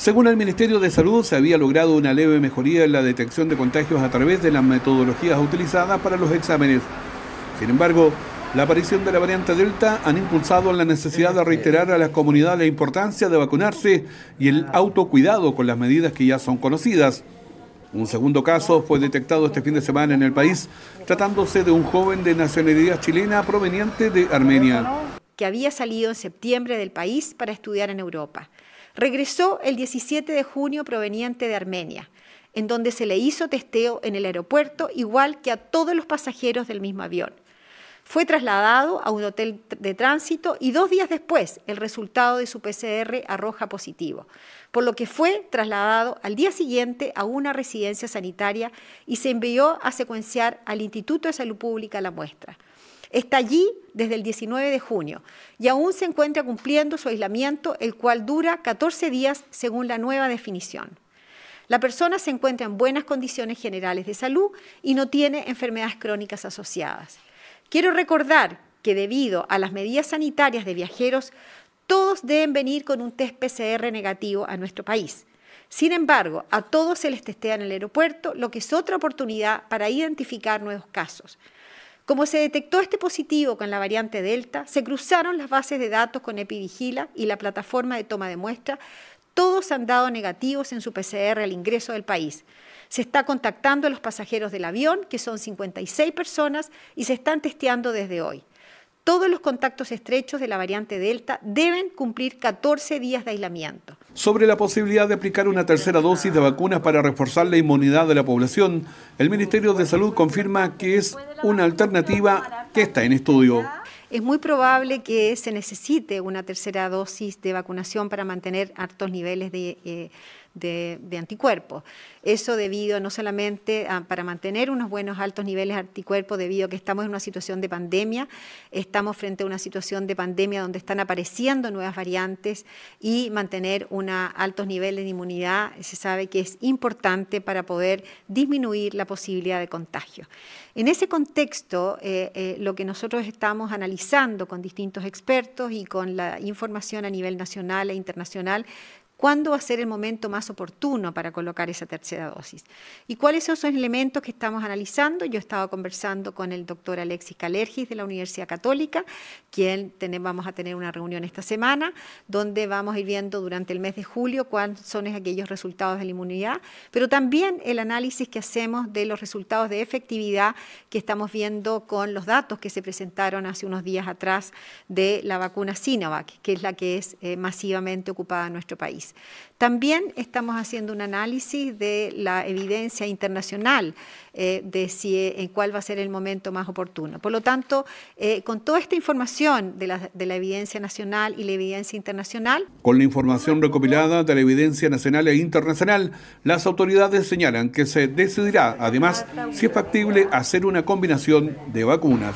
Según el Ministerio de Salud, se había logrado una leve mejoría en la detección de contagios a través de las metodologías utilizadas para los exámenes. Sin embargo, la aparición de la variante Delta han impulsado la necesidad de reiterar a la comunidad la importancia de vacunarse y el autocuidado con las medidas que ya son conocidas. Un segundo caso fue detectado este fin de semana en el país, tratándose de un joven de nacionalidad chilena proveniente de Armenia que había salido en septiembre del país para estudiar en Europa. Regresó el 17 de junio proveniente de Armenia, en donde se le hizo testeo en el aeropuerto igual que a todos los pasajeros del mismo avión. Fue trasladado a un hotel de tránsito y dos días después el resultado de su PCR arroja positivo, por lo que fue trasladado al día siguiente a una residencia sanitaria y se envió a secuenciar al Instituto de Salud Pública la muestra. Está allí desde el 19 de junio y aún se encuentra cumpliendo su aislamiento, el cual dura 14 días según la nueva definición. La persona se encuentra en buenas condiciones generales de salud y no tiene enfermedades crónicas asociadas. Quiero recordar que debido a las medidas sanitarias de viajeros, todos deben venir con un test PCR negativo a nuestro país. Sin embargo, a todos se les testea en el aeropuerto, lo que es otra oportunidad para identificar nuevos casos. Como se detectó este positivo con la variante Delta, se cruzaron las bases de datos con Epivigila y la plataforma de toma de muestra. Todos han dado negativos en su PCR al ingreso del país. Se está contactando a los pasajeros del avión, que son 56 personas, y se están testeando desde hoy. Todos los contactos estrechos de la variante Delta deben cumplir 14 días de aislamiento. Sobre la posibilidad de aplicar una tercera dosis de vacunas para reforzar la inmunidad de la población, el Ministerio de Salud confirma que es una alternativa que está en estudio. Es muy probable que se necesite una tercera dosis de vacunación para mantener altos niveles de... Eh, de, anticuerpos. Eso debido no solamente para mantener unos buenos altos niveles de anticuerpos, debido a que estamos en una situación de pandemia, estamos frente a una situación de pandemia donde están apareciendo nuevas variantes y mantener una, altos niveles de inmunidad se sabe que es importante para poder disminuir la posibilidad de contagio. En ese contexto, eh, eh, lo que nosotros estamos analizando con distintos expertos y con la información a nivel nacional e internacional cuándo va a ser el momento más oportuno para colocar esa tercera dosis. ¿Y cuáles son esos elementos que estamos analizando? Yo he conversando con el doctor Alexis Calergis de la Universidad Católica, quien vamos a tener una reunión esta semana, donde vamos a ir viendo durante el mes de julio cuáles son aquellos resultados de la inmunidad, pero también el análisis que hacemos de los resultados de efectividad que estamos viendo con los datos que se presentaron hace unos días atrás de la vacuna Sinovac, que es la que es eh, masivamente ocupada en nuestro país. También estamos haciendo un análisis de la evidencia internacional eh, de si, eh, en cuál va a ser el momento más oportuno. Por lo tanto, eh, con toda esta información de la, de la evidencia nacional y la evidencia internacional. Con la información recopilada de la evidencia nacional e internacional, las autoridades señalan que se decidirá, además, si es factible hacer una combinación de vacunas.